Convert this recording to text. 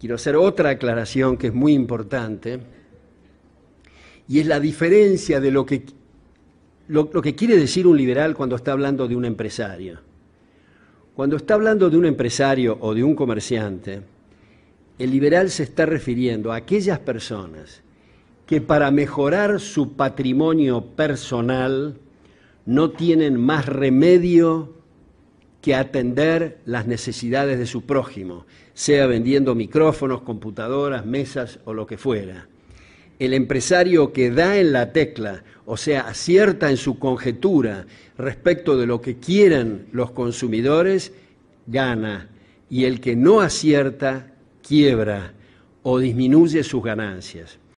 quiero hacer otra aclaración que es muy importante, y es la diferencia de lo que, lo, que quiere decir un liberal cuando está hablando de un empresario. Cuando está hablando de un empresario o de un comerciante, el liberal se está refiriendo a aquellas personas que para mejorar su patrimonio personal no tienen más remedio que atender las necesidades de su prójimo, sea vendiendo micrófonos, computadoras, mesas o lo que fuera. El empresario que da en la tecla, o sea, acierta en su conjetura respecto de lo que quieran los consumidores, gana, y el que no acierta, quiebra o disminuye sus ganancias.